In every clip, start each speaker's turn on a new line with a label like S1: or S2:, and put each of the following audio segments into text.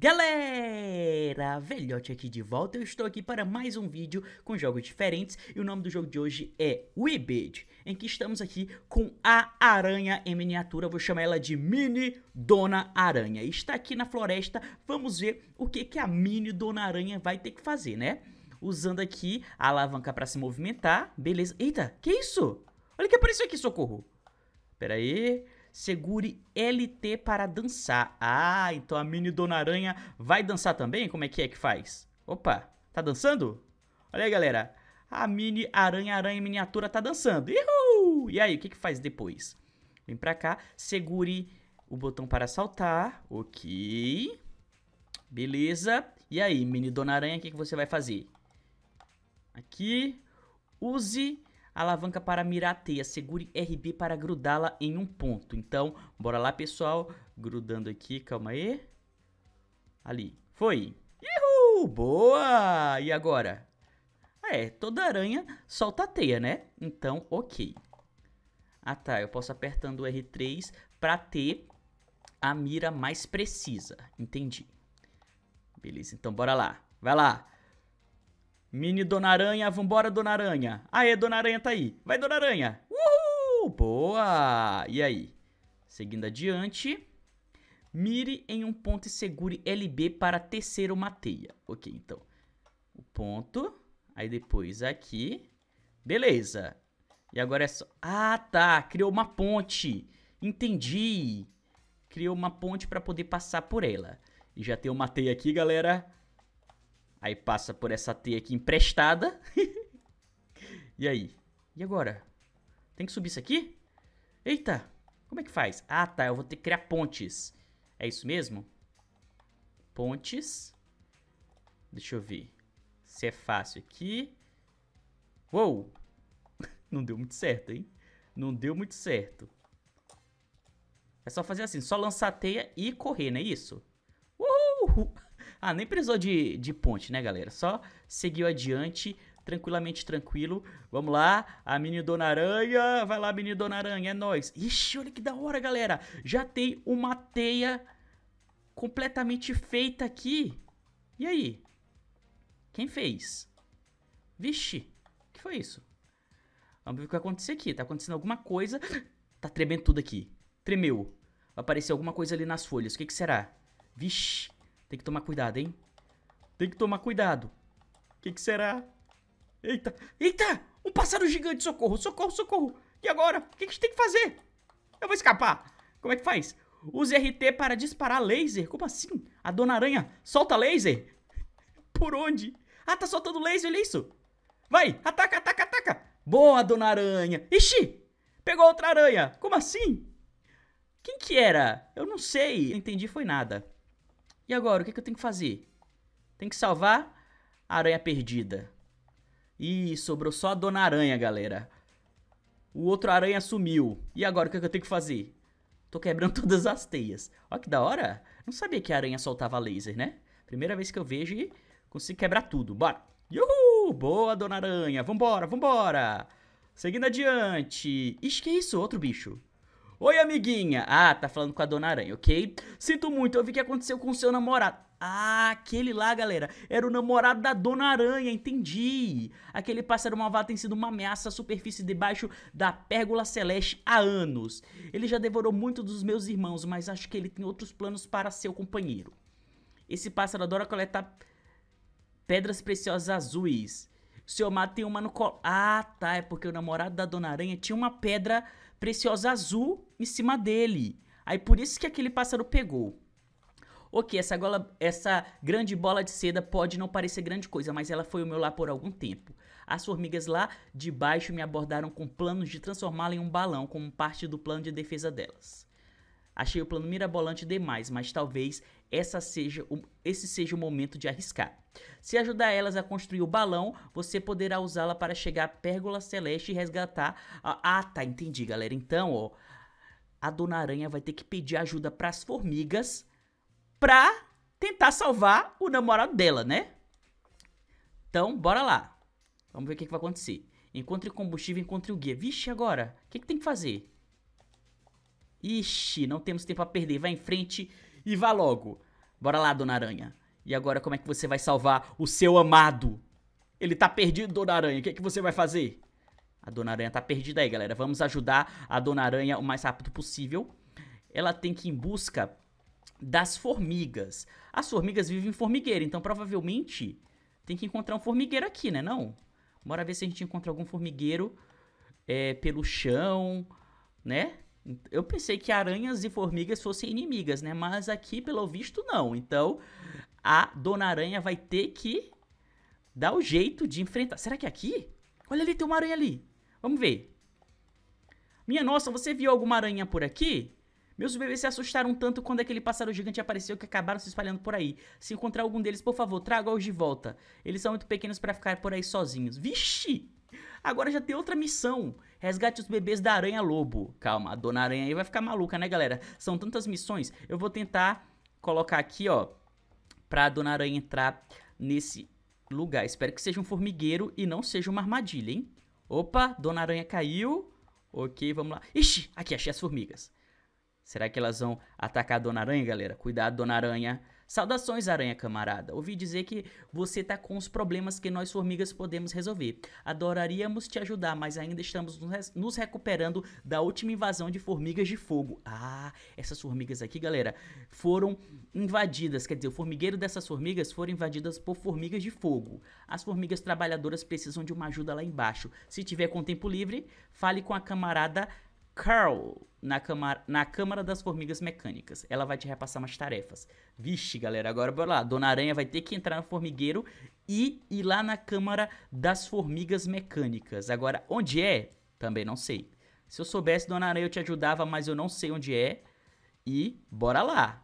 S1: Galera, velhote aqui de volta, eu estou aqui para mais um vídeo com jogos diferentes e o nome do jogo de hoje é Weebed, em que estamos aqui com a aranha em miniatura, vou chamar ela de Mini Dona Aranha. Está aqui na floresta, vamos ver o que, que a Mini Dona Aranha vai ter que fazer, né? Usando aqui a alavanca para se movimentar, beleza. Eita, que isso? Olha o que apareceu aqui, socorro. Pera aí, segure LT para dançar. Ah, então a mini Dona Aranha vai dançar também? Como é que é que faz? Opa, tá dançando? Olha aí, galera. A mini aranha, aranha miniatura tá dançando. Uhul! E aí, o que que faz depois? Vem pra cá, segure o botão para saltar. Ok. Beleza. E aí, mini Dona Aranha, o que, que você vai fazer? Aqui. Use alavanca para mirar a teia, segure RB para grudá-la em um ponto. Então, bora lá, pessoal. Grudando aqui, calma aí. Ali, foi. Uhul, boa! E agora? Ah, é, toda aranha solta a teia, né? Então, ok. Ah, tá. Eu posso apertando o R3 para ter a mira mais precisa. Entendi. Beleza, então bora lá. Vai lá. Mini Dona Aranha, vambora Dona Aranha. Aê, Dona Aranha tá aí. Vai, Dona Aranha. Uhul, boa. E aí? Seguindo adiante. Mire em um ponto e segure LB para tecer uma teia. Ok, então. O ponto. Aí depois aqui. Beleza. E agora é só... Ah, tá. Criou uma ponte. Entendi. Criou uma ponte para poder passar por ela. E já tem uma teia aqui, galera. Aí passa por essa T aqui emprestada. e aí? E agora? Tem que subir isso aqui? Eita, como é que faz? Ah, tá, eu vou ter que criar pontes. É isso mesmo? Pontes. Deixa eu ver. Se é fácil aqui. Uou! Não deu muito certo, hein? Não deu muito certo. É só fazer assim, só lançar a teia e correr, não é isso? Uhul! Ah, nem precisou de, de ponte, né, galera? Só seguiu adiante, tranquilamente tranquilo. Vamos lá, a mini Dona Aranha. Vai lá, mini Dona Aranha, é nóis. Ixi, olha que da hora, galera. Já tem uma teia completamente feita aqui. E aí? Quem fez? Vixe, o que foi isso? Vamos ver o que vai acontecer aqui. Tá acontecendo alguma coisa. Tá tremendo tudo aqui. Tremeu. Vai aparecer alguma coisa ali nas folhas. O que, que será? Vixe. Tem que tomar cuidado, hein? Tem que tomar cuidado. O que, que será? Eita! Eita! Um pássaro gigante! Socorro! Socorro! Socorro! E agora? O que, que a gente tem que fazer? Eu vou escapar! Como é que faz? Use RT para disparar laser? Como assim? A Dona Aranha solta laser? Por onde? Ah, tá soltando laser, olha isso! Vai! Ataca, ataca, ataca! Boa, Dona Aranha! Ixi! Pegou outra aranha! Como assim? Quem que era? Eu não sei. entendi foi nada. E agora, o que, que eu tenho que fazer? Tem que salvar a aranha perdida. Ih, sobrou só a dona aranha, galera. O outro aranha sumiu. E agora, o que, que eu tenho que fazer? Tô quebrando todas as teias. Ó que da hora. Não sabia que a aranha soltava laser, né? Primeira vez que eu vejo e consigo quebrar tudo. Bora. Uhul! Boa, dona aranha. Vambora, vambora. Seguindo adiante. Ixi, que é isso? Outro bicho. Oi, amiguinha. Ah, tá falando com a Dona Aranha, ok? Sinto muito, eu vi o que aconteceu com o seu namorado. Ah, aquele lá, galera, era o namorado da Dona Aranha, entendi. Aquele pássaro malvado tem sido uma ameaça à superfície debaixo da pérgola celeste há anos. Ele já devorou muito dos meus irmãos, mas acho que ele tem outros planos para seu companheiro. Esse pássaro adora coletar pedras preciosas azuis. Seu mato tem uma no colo. Ah, tá, é porque o namorado da Dona Aranha tinha uma pedra preciosa azul em cima dele. Aí por isso que aquele pássaro pegou. Ok, essa, gola, essa grande bola de seda pode não parecer grande coisa, mas ela foi o meu lá por algum tempo. As formigas lá de baixo me abordaram com planos de transformá-la em um balão como parte do plano de defesa delas. Achei o plano mirabolante demais, mas talvez essa seja o, esse seja o momento de arriscar. Se ajudar elas a construir o balão, você poderá usá-la para chegar à Pérgola Celeste e resgatar. A... Ah, tá, entendi, galera. Então, ó, a Dona Aranha vai ter que pedir ajuda para as formigas pra tentar salvar o namorado dela, né? Então, bora lá. Vamos ver o que, que vai acontecer. Encontre combustível, encontre o guia. Vixe, agora, o que, que tem que fazer? Ixi, não temos tempo a perder. Vai em frente e vá logo. Bora lá, Dona Aranha. E agora como é que você vai salvar o seu amado? Ele tá perdido, Dona Aranha. O que é que você vai fazer? A Dona Aranha tá perdida aí, galera. Vamos ajudar a Dona Aranha o mais rápido possível. Ela tem que ir em busca das formigas. As formigas vivem em formigueiro, então provavelmente tem que encontrar um formigueiro aqui, né não? Bora ver se a gente encontra algum formigueiro é, pelo chão, né? Eu pensei que aranhas e formigas fossem inimigas, né? Mas aqui, pelo visto, não. Então, a Dona Aranha vai ter que dar o jeito de enfrentar. Será que é aqui? Olha ali, tem uma aranha ali. Vamos ver. Minha nossa, você viu alguma aranha por aqui? Meus bebês se assustaram tanto quando aquele pássaro gigante apareceu que acabaram se espalhando por aí. Se encontrar algum deles, por favor, traga-os de volta. Eles são muito pequenos para ficar por aí sozinhos. Vixe! Agora já tem outra missão. Resgate os bebês da Aranha Lobo. Calma, a Dona Aranha aí vai ficar maluca, né, galera? São tantas missões. Eu vou tentar colocar aqui, ó, pra Dona Aranha entrar nesse lugar. Espero que seja um formigueiro e não seja uma armadilha, hein? Opa, Dona Aranha caiu. Ok, vamos lá. Ixi, aqui, achei as formigas. Será que elas vão atacar a Dona Aranha, galera? Cuidado, Dona Aranha. Saudações, aranha camarada. Ouvi dizer que você tá com os problemas que nós formigas podemos resolver. Adoraríamos te ajudar, mas ainda estamos nos recuperando da última invasão de formigas de fogo. Ah, essas formigas aqui, galera, foram invadidas. Quer dizer, o formigueiro dessas formigas foram invadidas por formigas de fogo. As formigas trabalhadoras precisam de uma ajuda lá embaixo. Se tiver com tempo livre, fale com a camarada Carl na Câmara, na Câmara das Formigas Mecânicas. Ela vai te repassar umas tarefas. Vixe, galera, agora bora lá. Dona Aranha vai ter que entrar no formigueiro e ir lá na Câmara das Formigas Mecânicas. Agora, onde é? Também não sei. Se eu soubesse, Dona Aranha, eu te ajudava, mas eu não sei onde é. E bora lá.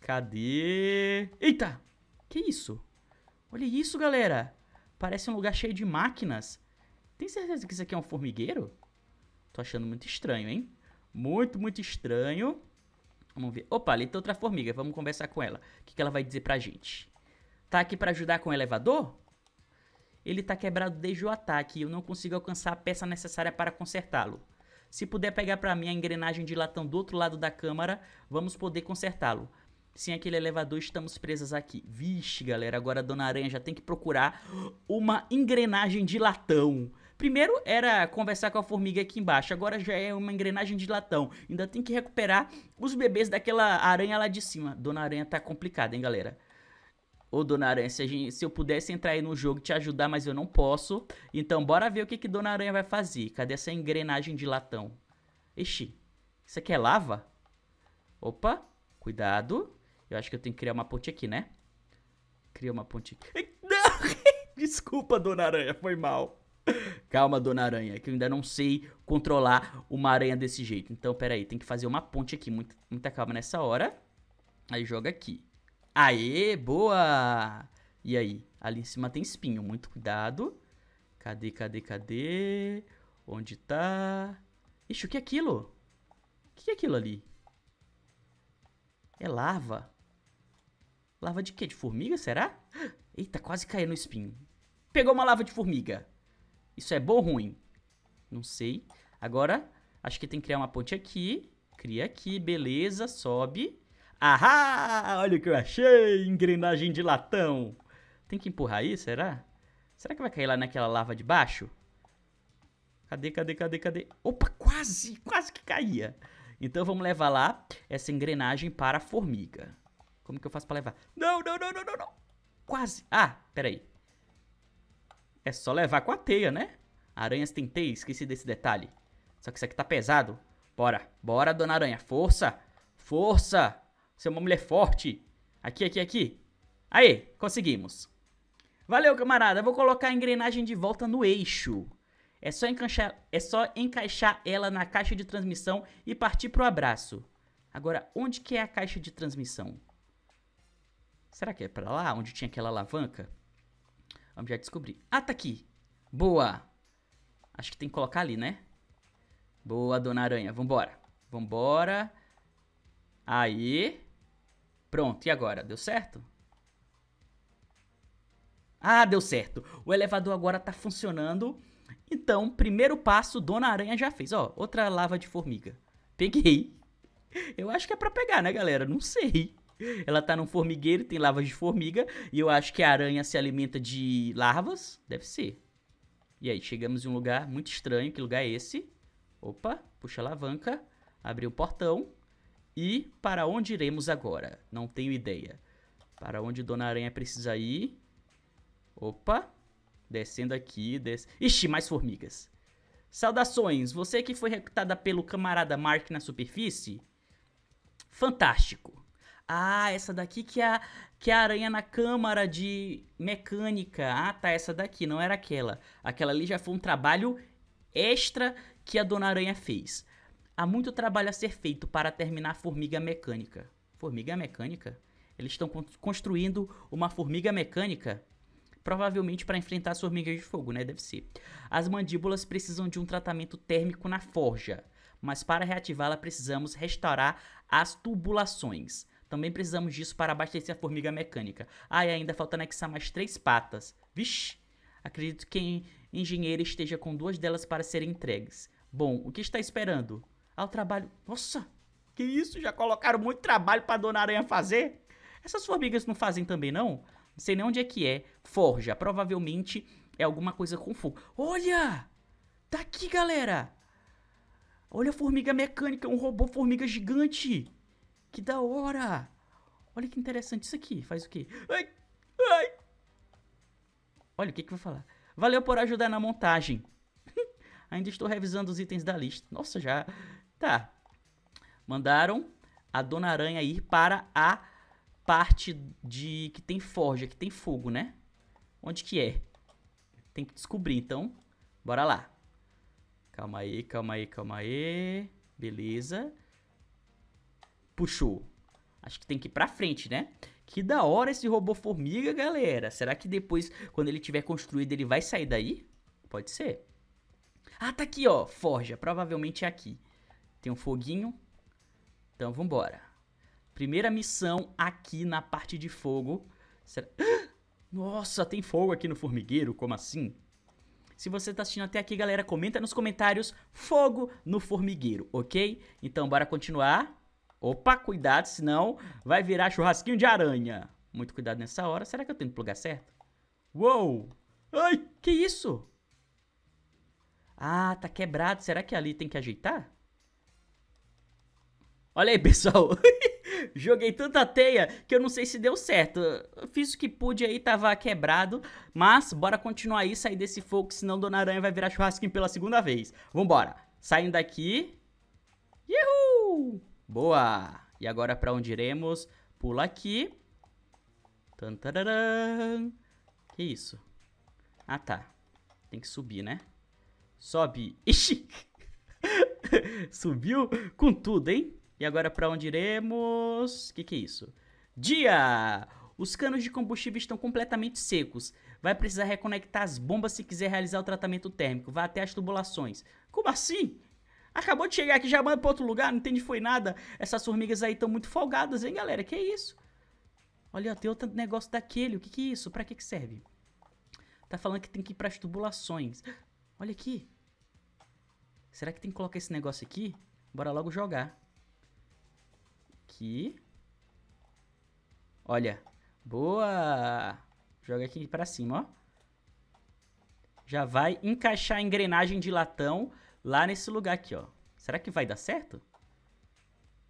S1: Cadê? Eita! Que isso? Olha isso, galera! Parece um lugar cheio de máquinas. Tem certeza que isso aqui é um formigueiro? Tô achando muito estranho, hein? Muito, muito estranho. Vamos ver. Opa, ali tem outra formiga. Vamos conversar com ela. O que, que ela vai dizer pra gente? Tá aqui pra ajudar com o elevador? Ele tá quebrado desde o ataque e eu não consigo alcançar a peça necessária para consertá-lo. Se puder pegar pra mim a engrenagem de latão do outro lado da câmara, vamos poder consertá-lo. Sem aquele elevador, estamos presas aqui. Vixe, galera, agora a Dona Aranha já tem que procurar uma engrenagem de latão. Primeiro era conversar com a formiga aqui embaixo, agora já é uma engrenagem de latão. Ainda tem que recuperar os bebês daquela aranha lá de cima. Dona Aranha tá complicada, hein, galera? Ô, Dona Aranha, se, gente, se, eu pudesse entrar aí no jogo e te ajudar, mas eu não posso. Então, bora ver o que, que Dona Aranha vai fazer. Cadê essa engrenagem de latão? Ixi, isso aqui é lava? Opa, cuidado. Eu acho que eu tenho que criar uma ponte aqui, né? Criar uma ponte aqui. Não! Desculpa, Dona Aranha, foi mal. Calma, dona aranha, que eu ainda não sei controlar uma aranha desse jeito. Então, pera aí, tem que fazer uma ponte aqui. Muita, muita calma nessa hora. Aí joga aqui. Aê, boa! E aí? Ali em cima tem espinho, muito cuidado. Cadê, cadê, cadê? Onde tá? Ixi, o que é aquilo? O que é aquilo ali? É lava. Lava de quê? De formiga, será? Eita, quase caiu no espinho. Pegou uma lava de formiga. Isso é bom ou ruim? Não sei. Agora, acho que tem que criar uma ponte aqui. Cria aqui, beleza, sobe. Ahá! Olha o que eu achei! Engrenagem de latão. Tem que empurrar aí, será? Será que vai cair lá naquela lava de baixo? Cadê, cadê, cadê, cadê? Opa, quase, quase que caía. Então vamos levar lá essa engrenagem para a formiga. Como que eu faço para levar? Não, não, não, não, não, não. Quase. Ah, peraí. É só levar com a teia, né? Aranhas tem teia, esqueci desse detalhe. Só que isso aqui tá pesado. Bora, bora, dona aranha. Força, força. Você é uma mulher forte. Aqui, aqui, aqui. Aí, conseguimos. Valeu, camarada. Eu vou colocar a engrenagem de volta no eixo. É só encaixar, é só encaixar ela na caixa de transmissão e partir pro abraço. Agora, onde que é a caixa de transmissão? Será que é para lá, onde tinha aquela alavanca? Vamos já descobrir. Ah, tá aqui. Boa. Acho que tem que colocar ali, né? Boa, Dona Aranha. Vambora. Vambora. Aí. Pronto, e agora? Deu certo? Ah, deu certo. O elevador agora tá funcionando. Então, primeiro passo, Dona Aranha já fez. Ó, outra lava de formiga. Peguei. Eu acho que é pra pegar, né, galera? Não sei. Ela tá num formigueiro, tem larvas de formiga, e eu acho que a aranha se alimenta de larvas. Deve ser. E aí, chegamos em um lugar muito estranho. Que lugar é esse? Opa, puxa a alavanca, abriu o portão. E para onde iremos agora? Não tenho ideia. Para onde Dona Aranha precisa ir? Opa, descendo aqui, des Ixi, mais formigas. Saudações, você que foi recrutada pelo camarada Mark na superfície? Fantástico. Ah, essa daqui que é a, que é a aranha na câmara de mecânica. Ah, tá, essa daqui, não era aquela. Aquela ali já foi um trabalho extra que a Dona Aranha fez. Há muito trabalho a ser feito para terminar a formiga mecânica. Formiga mecânica? Eles estão construindo uma formiga mecânica? Provavelmente para enfrentar as formigas de fogo, né? Deve ser. As mandíbulas precisam de um tratamento térmico na forja, mas para reativá-la precisamos restaurar as tubulações. Também precisamos disso para abastecer a formiga mecânica. Ah, e ainda falta anexar mais três patas. Vixe! Acredito que a engenheiro esteja com duas delas para serem entregues. Bom, o que está esperando? Ah, o trabalho... Nossa! Que isso? Já colocaram muito trabalho para Dona Aranha fazer? Essas formigas não fazem também, não? Não sei nem onde é que é. Forja. Provavelmente é alguma coisa com fogo. Olha! Tá aqui, galera! Olha a formiga mecânica, um robô formiga gigante! Que da hora! Olha que interessante isso aqui. Faz o quê? Ai, ai. Olha o que que vou falar. Valeu por ajudar na montagem. Ainda estou revisando os itens da lista. Nossa, já... Tá. Mandaram a Dona Aranha ir para a parte de... Que tem forja, que tem fogo, né? Onde que é? Tem que descobrir, então. Bora lá. Calma aí, calma aí, calma aí. Beleza. Puxou. Acho que tem que ir pra frente, né? Que da hora esse robô formiga, galera. Será que depois, quando ele tiver construído, ele vai sair daí? Pode ser. Ah, tá aqui, ó. Forja. Provavelmente é aqui. Tem um foguinho. Então, vambora. Primeira missão aqui na parte de fogo. Será... Nossa, tem fogo aqui no formigueiro? Como assim? Se você tá assistindo até aqui, galera, comenta nos comentários fogo no formigueiro, ok? Então, bora continuar. Opa, cuidado, senão vai virar churrasquinho de aranha. Muito cuidado nessa hora. Será que eu tenho que plugar certo? Uou! Ai, que isso? Ah, tá quebrado. Será que ali tem que ajeitar? Olha aí, pessoal. Joguei tanta teia que eu não sei se deu certo. Eu fiz o que pude aí, tava quebrado. Mas bora continuar aí, sair desse fogo, senão Dona Aranha vai virar churrasquinho pela segunda vez. Vambora. Saindo daqui. Yuhu! Boa! E agora para onde iremos? Pula aqui. Tantararam. Que isso? Ah, tá. Tem que subir, né? Sobe. Ixi! Subiu com tudo, hein? E agora para onde iremos? Que que é isso? Dia! Os canos de combustível estão completamente secos. Vai precisar reconectar as bombas se quiser realizar o tratamento térmico. Vá até as tubulações. Como assim? Acabou de chegar aqui, já manda pra outro lugar, não entende foi nada. Essas formigas aí estão muito folgadas, hein, galera? Que isso? Olha, tem outro negócio daquele. O que que é isso? Pra que que serve? Tá falando que tem que ir pras tubulações. Olha aqui. Será que tem que colocar esse negócio aqui? Bora logo jogar. Aqui. Olha. Boa! Joga aqui pra cima, ó. Já vai encaixar a engrenagem de latão lá nesse lugar aqui, ó. Será que vai dar certo?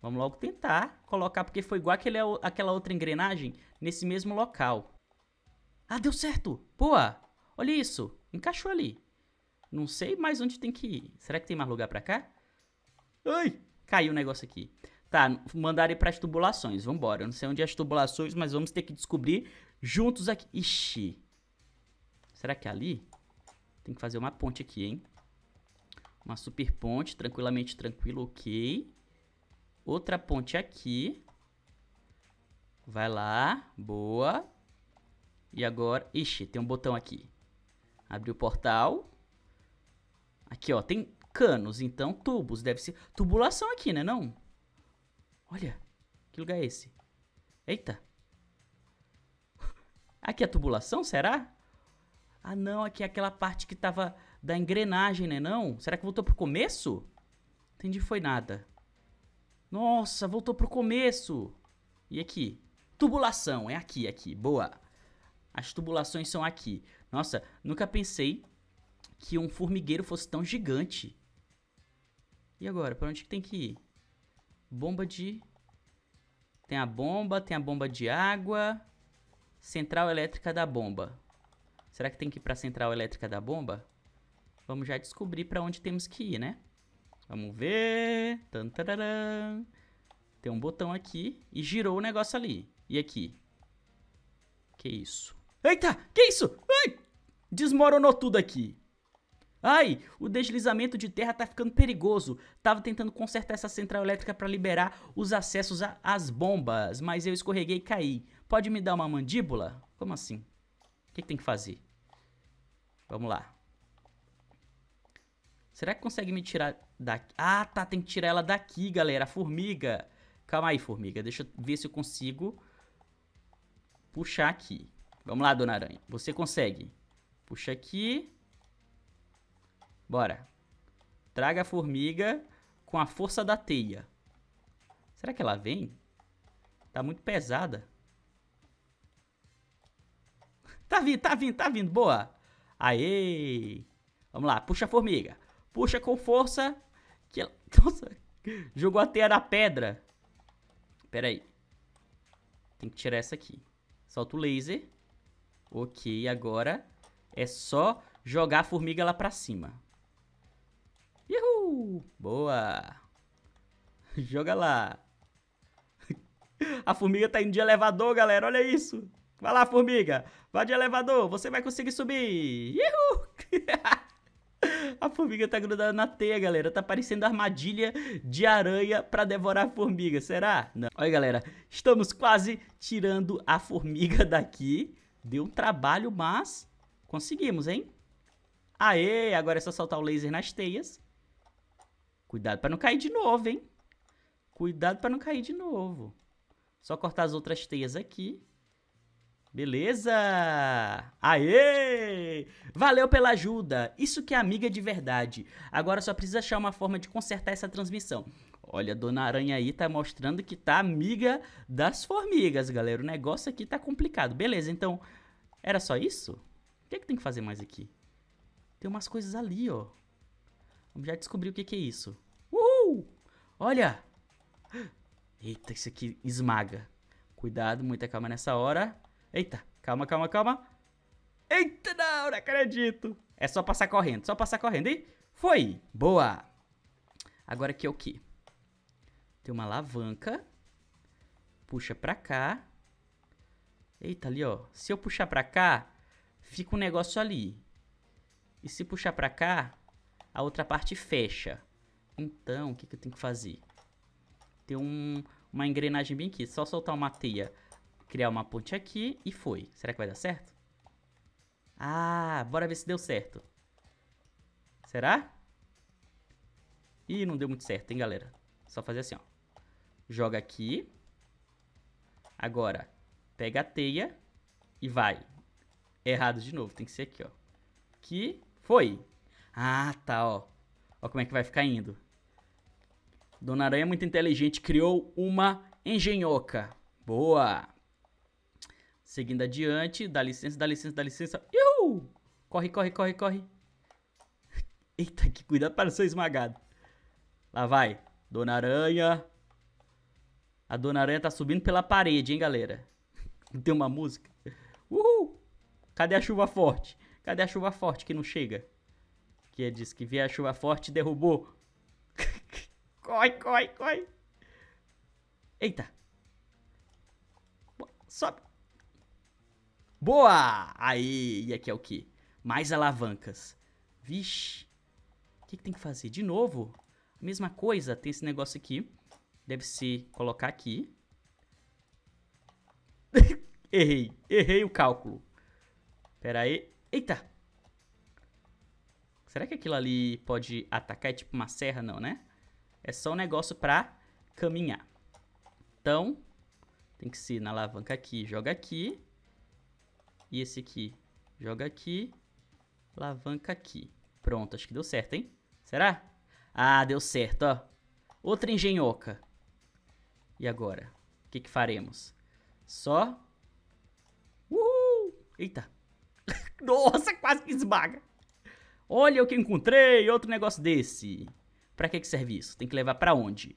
S1: Vamos logo tentar colocar, porque foi igual aquele, aquela outra engrenagem nesse mesmo local. Ah, deu certo! Boa! Olha isso! Encaixou ali. Não sei mais onde tem que ir. Será que tem mais lugar pra cá? Ai! Caiu o negócio aqui. Tá, mandaram para as tubulações. Vambora. Eu não sei onde é as tubulações, mas vamos ter que descobrir juntos aqui. Ixi. Será que é ali? Tem que fazer uma ponte aqui, hein? Uma super ponte, tranquilamente tranquilo, ok. Outra ponte aqui. Vai lá, boa. E agora, ixi, tem um botão aqui. Abriu o portal. Aqui, ó, tem canos, então tubos, deve ser tubulação aqui, né, não? Olha, que lugar é esse? Eita. Aqui é tubulação, será? Ah, não, aqui é aquela parte que tava da engrenagem, né? Não? Será que voltou pro começo? Entendi, foi nada. Nossa, voltou pro começo. E aqui? Tubulação, é aqui, é aqui. Boa. As tubulações são aqui. Nossa, nunca pensei que um formigueiro fosse tão gigante. E agora, pra onde que tem que ir? Bomba de... Tem a bomba, tem a bomba de água. Central elétrica da bomba. Será que tem que ir para a central elétrica da bomba? Vamos já descobrir para onde temos que ir, né? Vamos ver. Tem um botão aqui e girou o negócio ali. E aqui? Que isso? Eita! Que isso? Ai! Desmoronou tudo aqui. Ai, o deslizamento de terra tá ficando perigoso. Tava tentando consertar essa central elétrica para liberar os acessos às bombas, mas eu escorreguei e caí. Pode me dar uma mandíbula? Como assim? que, que tem que fazer? Vamos lá. Será que consegue me tirar daqui? Ah, tá, tem que tirar ela daqui, galera. A formiga. Calma aí, formiga. Deixa eu ver se eu consigo puxar aqui. Vamos lá, Dona Aranha. Você consegue. Puxa aqui. Bora. Traga a formiga com a força da teia. Será que ela vem? Tá muito pesada tá vindo, tá vindo, tá vindo. Boa. Aê. Vamos lá, puxa a formiga. Puxa com força. Que ela... Nossa, jogou a teia na pedra. Pera aí. Tem que tirar essa aqui. Solta o laser. Ok, agora é só jogar a formiga lá pra cima. Uhul! Boa! Joga lá. A formiga tá indo de elevador, galera. Olha isso. Vai lá, formiga. Vai de elevador, você vai conseguir subir. Uhul! A formiga tá grudada na teia, galera. Tá parecendo armadilha de aranha para devorar a formiga. Será? Não. Olha, galera. Estamos quase tirando a formiga daqui. Deu um trabalho, mas conseguimos, hein? Aê, agora é só soltar o laser nas teias. Cuidado para não cair de novo, hein? Cuidado para não cair de novo. Só cortar as outras teias aqui. Beleza? Aê! Valeu pela ajuda! Isso que é amiga de verdade. Agora só precisa achar uma forma de consertar essa transmissão. Olha, a Dona Aranha aí tá mostrando que tá amiga das formigas, galera. O negócio aqui tá complicado. Beleza, então, era só isso? O que é que tem que fazer mais aqui? Tem umas coisas ali, ó. Vamos já descobrir o que que é isso. Uhul! Olha! Eita, isso aqui esmaga. Cuidado, muita calma nessa hora. Eita, calma, calma, calma. Eita, não, não acredito. É só passar correndo, só passar correndo. E foi. Boa. Agora aqui é o que? Tem uma alavanca. Puxa pra cá. Eita, ali, ó. Se eu puxar pra cá, fica um negócio ali. E se puxar pra cá, a outra parte fecha. Então, o que, que eu tenho que fazer? Tem um, uma engrenagem bem aqui. Só soltar uma teia criar uma ponte aqui e foi. Será que vai dar certo? Ah, bora ver se deu certo. Será? Ih, não deu muito certo, hein, galera? Só fazer assim, ó. Joga aqui. Agora, pega a teia e vai. Errado de novo, tem que ser aqui, ó. Que foi. Ah, tá, ó. Ó como é que vai ficar indo. Dona Aranha muito inteligente criou uma engenhoca. Boa! Seguindo adiante, dá licença, dá licença, dá licença. Iuhu! Corre, corre, corre, corre. Eita, que cuidado para não ser esmagado. Lá vai. Dona Aranha. A Dona Aranha tá subindo pela parede, hein, galera. Tem uma música. Uhul! Cadê a chuva forte? Cadê a chuva forte que não chega? Que é, diz que veio a chuva forte e derrubou. corre, corre, corre. Eita. Sobe. Boa! Aí, e aqui é o que? Mais alavancas. Vixe. O que, que tem que fazer? De novo, a mesma coisa. Tem esse negócio aqui. Deve ser colocar aqui. errei. Errei o cálculo. Pera aí. Eita! Será que aquilo ali pode atacar? É tipo uma serra? Não, né? É só um negócio pra caminhar. Então, tem que ser na alavanca aqui. Joga aqui. E esse aqui joga aqui, alavanca aqui. Pronto, acho que deu certo, hein? Será? Ah, deu certo, ó. Outra engenhoca. E agora? O que, que faremos? Só... Uhul! Eita! Nossa, quase que esmaga! Olha o que encontrei, outro negócio desse. Pra que, que serve isso? Tem que levar pra onde?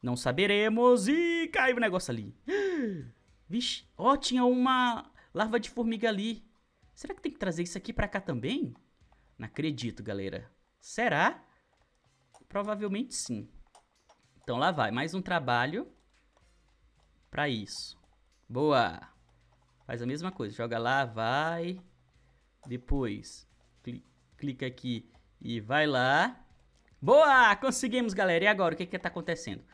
S1: Não saberemos. E caiu o negócio ali. Vixe, ó, tinha uma Larva de formiga ali. Será que tem que trazer isso aqui pra cá também? Não acredito, galera. Será? Provavelmente sim. Então lá vai, mais um trabalho pra isso. Boa! Faz a mesma coisa, joga lá, vai. Depois, cli clica aqui e vai lá. Boa! Conseguimos, galera. E agora, o que que tá acontecendo?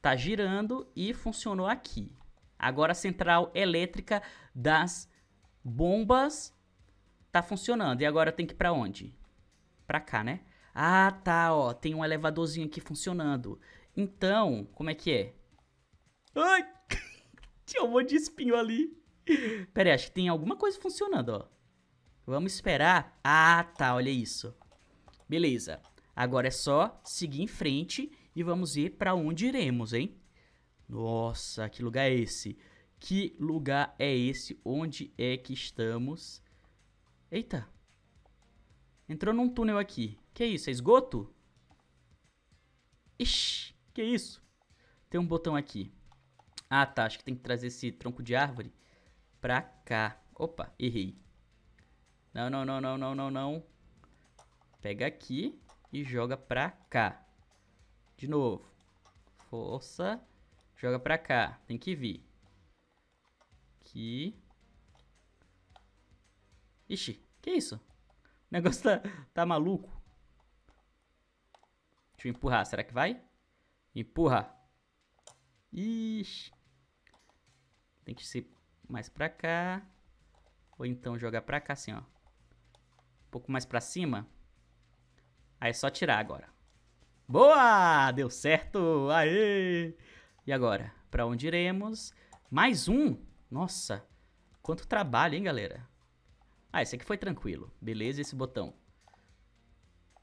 S1: Tá girando e funcionou aqui. Agora a central elétrica das bombas tá funcionando. E agora tem que ir pra onde? Pra cá, né? Ah, tá, ó. Tem um elevadorzinho aqui funcionando. Então, como é que é? Ai! Tinha um monte de espinho ali. Pera aí, acho que tem alguma coisa funcionando, ó. Vamos esperar. Ah, tá, olha isso. Beleza. Agora é só seguir em frente e vamos ir pra onde iremos, hein? Nossa, que lugar é esse? Que lugar é esse? Onde é que estamos? Eita. Entrou num túnel aqui. Que isso? É esgoto? Ixi, que isso? Tem um botão aqui. Ah, tá. Acho que tem que trazer esse tronco de árvore pra cá. Opa, errei. Não, não, não, não, não, não, não. Pega aqui e joga pra cá. De novo. Força. Joga pra cá. Tem que vir. Aqui. Ixi, que isso? O negócio tá, tá maluco. Deixa eu empurrar. Será que vai? Empurra. Ixi. Tem que ser mais pra cá. Ou então jogar pra cá assim, ó. Um pouco mais pra cima. Aí é só tirar agora. Boa! Deu certo! Aê! E agora? Para onde iremos? Mais um? Nossa, quanto trabalho, hein, galera? Ah, esse aqui foi tranquilo. Beleza, esse botão.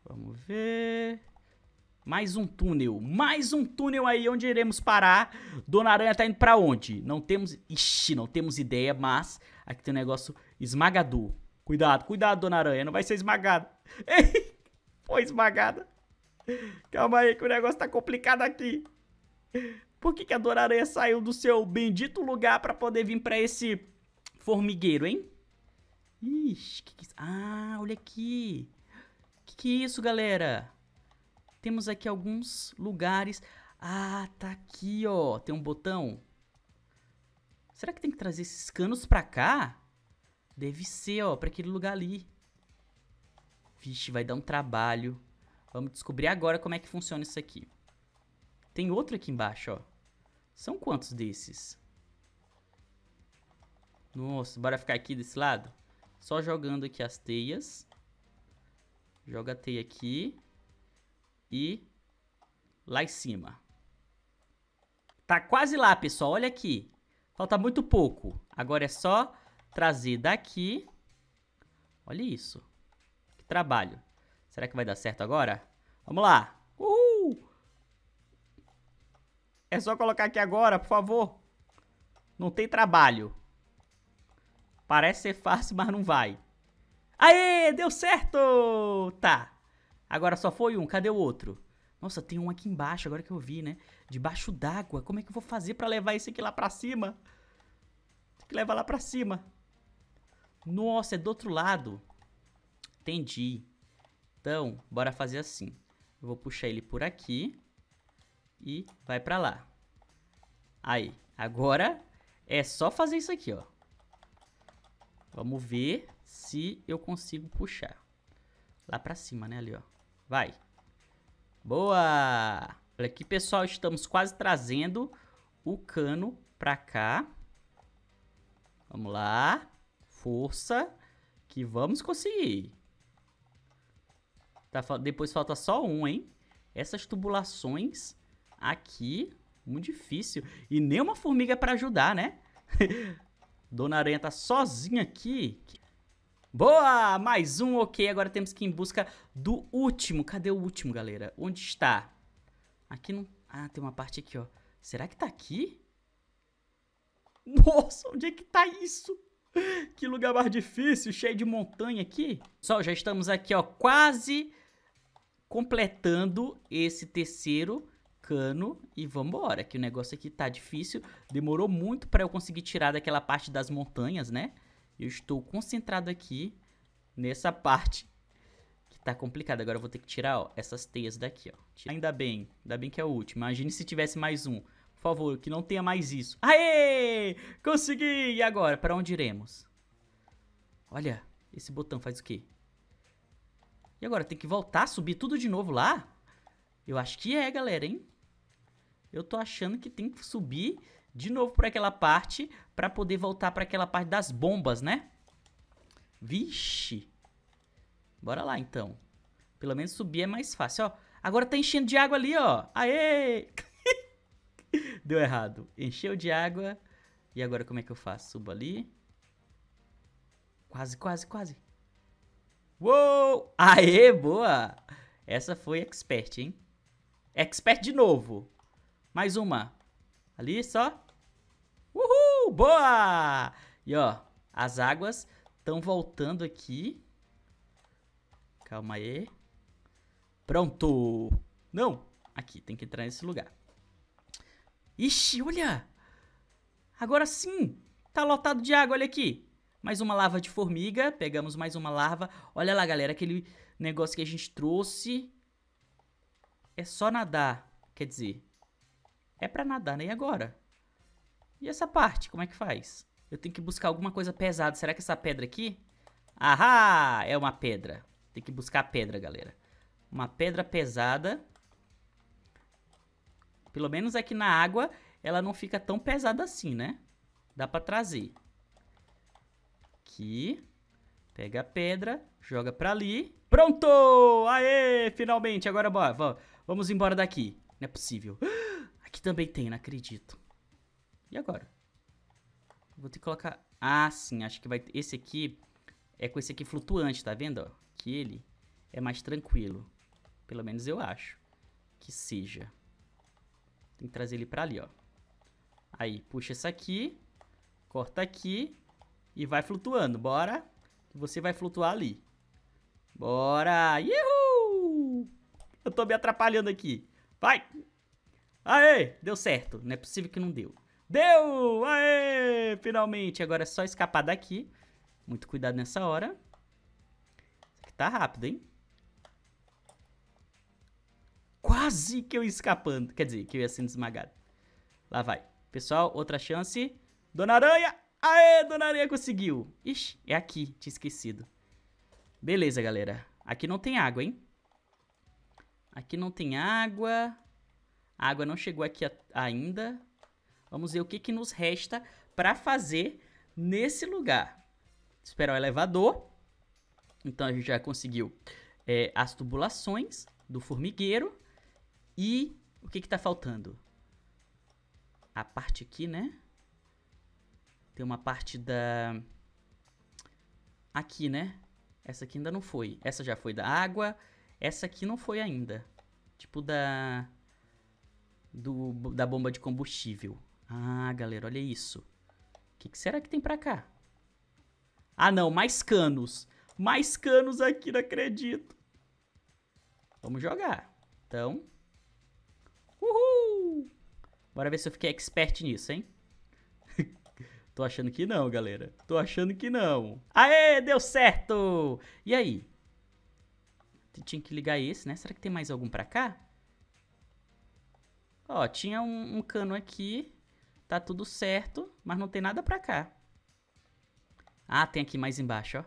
S1: Vamos ver... Mais um túnel, mais um túnel aí onde iremos parar. Dona Aranha tá indo pra onde? Não temos... Ixi, não temos ideia, mas aqui tem um negócio esmagador. Cuidado, cuidado, Dona Aranha, não vai ser esmagada. foi esmagada. Calma aí que o negócio tá complicado aqui. Por que, que a Dorareia saiu do seu bendito lugar para poder vir para esse formigueiro, hein? Ixi, que que... Ah, olha aqui. Que que é isso, galera? Temos aqui alguns lugares. Ah, tá aqui, ó. Tem um botão. Será que tem que trazer esses canos pra cá? Deve ser, ó, pra aquele lugar ali. Vixe, vai dar um trabalho. Vamos descobrir agora como é que funciona isso aqui. Tem outro aqui embaixo, ó. São quantos desses? Nossa, bora ficar aqui desse lado? Só jogando aqui as teias. Joga a teia aqui. E lá em cima. Tá quase lá, pessoal. Olha aqui. Falta muito pouco. Agora é só trazer daqui. Olha isso. Que trabalho. Será que vai dar certo agora? Vamos lá. É só colocar aqui agora, por favor. Não tem trabalho. Parece ser fácil, mas não vai. Aê, deu certo! Tá. Agora só foi um, cadê o outro? Nossa, tem um aqui embaixo, agora que eu vi, né? Debaixo d'água. Como é que eu vou fazer pra levar esse aqui lá pra cima? Tem que levar lá pra cima. Nossa, é do outro lado. Entendi. Então, bora fazer assim. Eu vou puxar ele por aqui e vai para lá. Aí, agora é só fazer isso aqui, ó. Vamos ver se eu consigo puxar. Lá para cima, né, ali, ó. Vai. Boa! Olha aqui, pessoal, estamos quase trazendo o cano para cá. Vamos lá. Força. Que vamos conseguir. Tá, depois falta só um, hein? Essas tubulações Aqui, muito difícil. E nem uma formiga para ajudar, né? Dona Aranha tá sozinha aqui. Boa! Mais um ok. Agora temos que ir em busca do último. Cadê o último, galera? Onde está? Aqui não... Ah, tem uma parte aqui, ó. Será que tá aqui? Nossa, onde é que tá isso? Que lugar mais difícil, cheio de montanha aqui. Pessoal, já estamos aqui, ó, quase completando esse terceiro cano e vambora, que o negócio aqui tá difícil. Demorou muito para eu conseguir tirar daquela parte das montanhas, né? Eu estou concentrado aqui nessa parte que tá complicada. Agora eu vou ter que tirar, ó, essas teias daqui, ó. Ainda bem, ainda bem que é o último. Imagine se tivesse mais um. Por favor, que não tenha mais isso. Aê! Consegui! E agora, para onde iremos? Olha, esse botão faz o quê? E agora, tem que voltar, subir tudo de novo lá? Eu acho que é, galera, hein? eu tô achando que tem que subir de novo por aquela parte para poder voltar para aquela parte das bombas, né? Vixe. Bora lá, então. Pelo menos subir é mais fácil, ó. Agora tá enchendo de água ali, ó. Aê! Deu errado. Encheu de água. E agora como é que eu faço? Subo ali. Quase, quase, quase. Uou! Aê, boa! Essa foi expert, hein? Expert de novo. Mais uma. Ali, só. Uhul! Boa! E, ó, as águas estão voltando aqui. Calma aí. Pronto! Não! Aqui, tem que entrar nesse lugar. Ixi, olha! Agora sim! Tá lotado de água, olha aqui. Mais uma larva de formiga. Pegamos mais uma larva. Olha lá, galera, aquele negócio que a gente trouxe. É só nadar. Quer dizer, é para nadar, né? E agora? E essa parte, como é que faz? Eu tenho que buscar alguma coisa pesada. Será que essa pedra aqui? Ahá! É uma pedra. Tem que buscar a pedra, galera. Uma pedra pesada. Pelo menos aqui na água, ela não fica tão pesada assim, né? Dá pra trazer. Aqui. Pega a pedra, joga pra ali. Pronto! Aê! Finalmente! Agora bora. Vamos embora daqui. Não é possível. Ah! Aqui também tem, não acredito. E agora? Vou ter que colocar... Ah, sim, acho que vai... Esse aqui é com esse aqui flutuante, tá vendo? que ele é mais tranquilo. Pelo menos eu acho que seja. Tem que trazer ele pra ali, ó. Aí, puxa essa aqui, corta aqui e vai flutuando. Bora, você vai flutuar ali. Bora, Yuhu! Eu tô me atrapalhando aqui. Vai! Aê! Deu certo. Não é possível que não deu. Deu! Aê! Finalmente! Agora é só escapar daqui. Muito cuidado nessa hora. Isso aqui tá rápido, hein? Quase que eu ia escapando. Quer dizer, que eu ia sendo esmagado. Lá vai. Pessoal, outra chance. Dona Aranha! Aê, Dona Aranha conseguiu! Ixi, é aqui. Tinha esquecido. Beleza, galera. Aqui não tem água, hein? Aqui não tem água. A água não chegou aqui ainda. Vamos ver o que, que nos resta para fazer nesse lugar. Esperar o elevador. Então a gente já conseguiu é, as tubulações do formigueiro. E o que está faltando? A parte aqui, né? Tem uma parte da... Aqui, né? Essa aqui ainda não foi. Essa já foi da água. Essa aqui não foi ainda. Tipo da do, da bomba de combustível. Ah, galera, olha isso. O que, que, será que tem pra cá? Ah, não, mais canos. Mais canos aqui, não acredito. Vamos jogar. Então. Uhul! Bora ver se eu fiquei expert nisso, hein? Tô achando que não, galera. Tô achando que não. Aê, deu certo! E aí? Tinha que ligar esse, né? Será que tem mais algum pra cá? Ó, tinha um, um cano aqui, tá tudo certo, mas não tem nada pra cá. Ah, tem aqui mais embaixo, ó.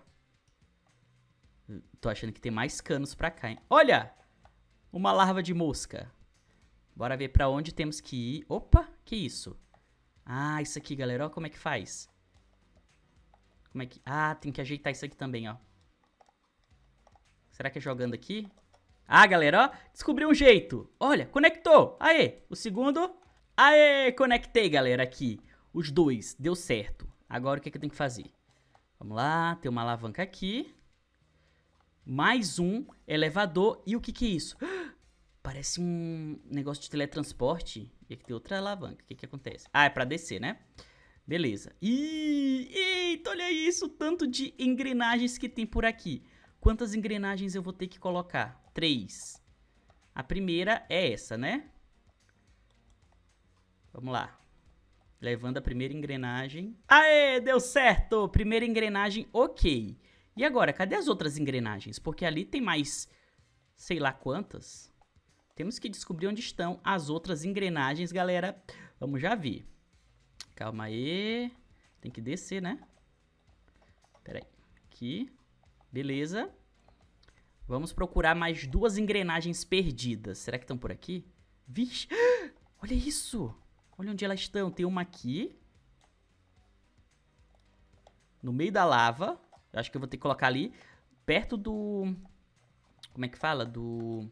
S1: Tô achando que tem mais canos pra cá, hein? Olha! Uma larva de mosca. Bora ver pra onde temos que ir. Opa, que isso? Ah, isso aqui, galera. Ó como é que faz. Como é que... Ah, tem que ajeitar isso aqui também, ó. Será que é jogando aqui? Ah, galera, ó, descobri um jeito. Olha, conectou. Aê, o segundo. Aê, conectei, galera, aqui. Os dois, deu certo. Agora o que, é que eu tenho que fazer? Vamos lá, tem uma alavanca aqui. Mais um elevador. E o que, que é isso? Parece um negócio de teletransporte. E aqui tem outra alavanca. O que, que acontece? Ah, é pra descer, né? Beleza. Ih, eita, olha isso. O tanto de engrenagens que tem por aqui. Quantas engrenagens eu vou ter que colocar? Três. A primeira é essa, né? Vamos lá. Levando a primeira engrenagem. Aê, deu certo! Primeira engrenagem, ok. E agora, cadê as outras engrenagens? Porque ali tem mais sei lá quantas. Temos que descobrir onde estão as outras engrenagens, galera. Vamos já ver. Calma aí. Tem que descer, né? Pera aí. Aqui. Beleza. Vamos procurar mais duas engrenagens perdidas. Será que estão por aqui? Vixe! Olha isso! Olha onde elas estão. Tem uma aqui. No meio da lava. Eu acho que eu vou ter que colocar ali. Perto do... Como é que fala? Do...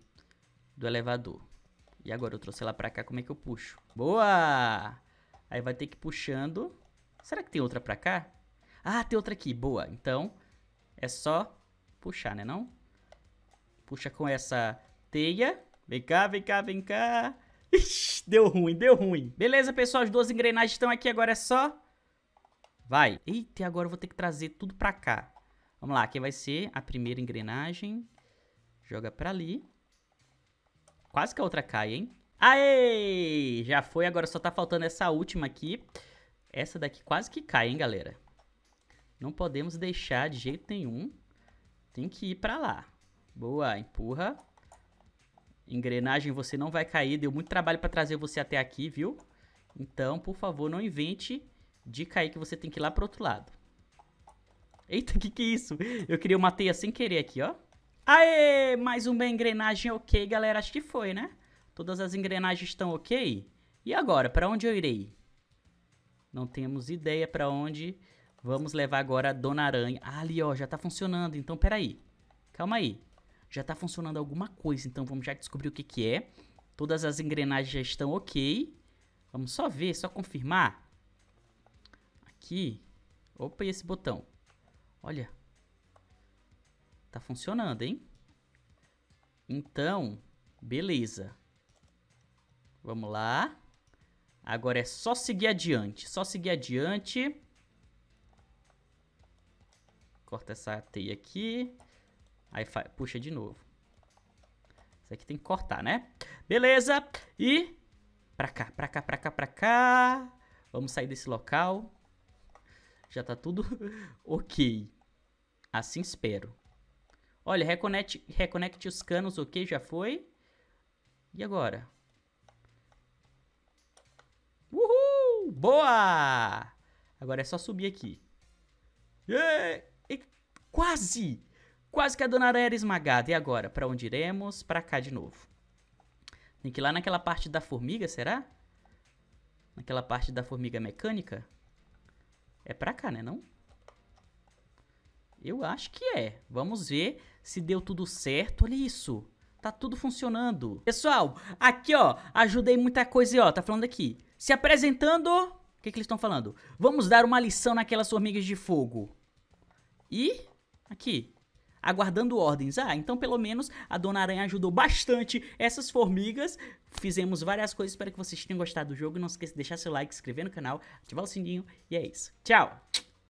S1: Do elevador. E agora eu trouxe ela pra cá. Como é que eu puxo? Boa! Aí vai ter que ir puxando. Será que tem outra pra cá? Ah, tem outra aqui. Boa. Então... É só puxar, né não? Puxa com essa teia. Vem cá, vem cá, vem cá. Ixi, deu ruim, deu ruim. Beleza, pessoal, as duas engrenagens estão aqui, agora é só... Vai. Eita, agora eu vou ter que trazer tudo pra cá. Vamos lá, aqui vai ser a primeira engrenagem. Joga pra ali. Quase que a outra cai, hein? Aê! Já foi, agora só tá faltando essa última aqui. Essa daqui quase que cai, hein, galera? Não podemos deixar de jeito nenhum. Tem que ir para lá. Boa, empurra. Engrenagem, você não vai cair. Deu muito trabalho para trazer você até aqui, viu? Então, por favor, não invente de cair que você tem que ir lá pro outro lado. Eita, o que que é isso? Eu queria uma teia sem querer aqui, ó. Aê, mais uma engrenagem ok, galera. Acho que foi, né? Todas as engrenagens estão ok. E agora, para onde eu irei? Não temos ideia para onde Vamos levar agora a Dona Aranha. Ah, ali, ó, já tá funcionando. Então, peraí. Calma aí. Já tá funcionando alguma coisa. Então, vamos já descobrir o que que é. Todas as engrenagens já estão ok. Vamos só ver, só confirmar. Aqui. Opa, e esse botão? Olha. Tá funcionando, hein? Então, beleza. Vamos lá. Agora é só seguir adiante. Só seguir adiante. Corta essa teia aqui. Aí puxa de novo. Isso aqui tem que cortar, né? Beleza. E pra cá, pra cá, pra cá, pra cá. Vamos sair desse local. Já tá tudo ok. Assim espero. Olha, reconecte, reconecte os canos, ok? Já foi. E agora? Uhul! Boa! Agora é só subir aqui. Yeah! Quase! Quase que a dona Aranha era esmagada. E agora? Para onde iremos? Para cá de novo. Tem que ir lá naquela parte da formiga, será? Naquela parte da formiga mecânica? É pra cá, né? Não? Eu acho que é. Vamos ver se deu tudo certo. Olha isso. Tá tudo funcionando. Pessoal, aqui ó, ajudei muita coisa e ó, tá falando aqui. Se apresentando, o que, que eles estão falando? Vamos dar uma lição naquelas formigas de fogo. E Aqui. Aguardando ordens. Ah, então pelo menos a Dona Aranha ajudou bastante essas formigas. Fizemos várias coisas. Espero que vocês tenham gostado do jogo. Não se esqueça de deixar seu like, se inscrever no canal, ativar o sininho. E é isso. Tchau!